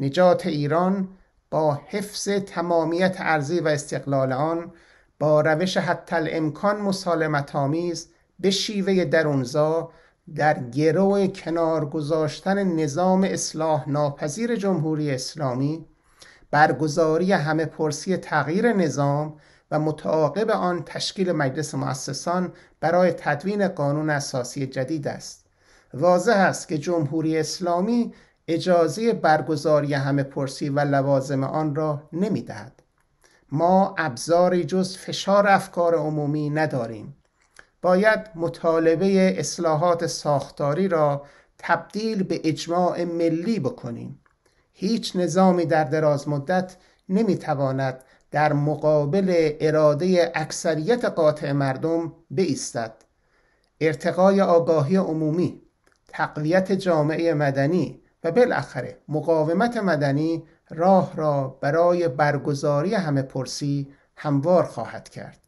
نجات ایران با حفظ تمامیت ارضی و استقلال آن با روش حتی امکان مسالمت آمیز به شیوه درونزا در گروه کنار گذاشتن نظام اصلاح ناپذیر جمهوری اسلامی برگزاری همه پرسی تغییر نظام و متعاقب آن تشکیل مجلس مؤسسان برای تدوین قانون اساسی جدید است واضح است که جمهوری اسلامی اجازه برگزاری همه پرسی و لوازم آن را نمی دهد. ما ابزاری جز فشار افکار عمومی نداریم. باید مطالبه اصلاحات ساختاری را تبدیل به اجماع ملی بکنیم. هیچ نظامی در دراز مدت تواند در مقابل اراده اکثریت قاطع مردم بایستد. ارتقای آگاهی عمومی، تقویت جامعه مدنی، و بالاخره مقاومت مدنی راه را برای برگزاری همه پرسی هموار خواهد کرد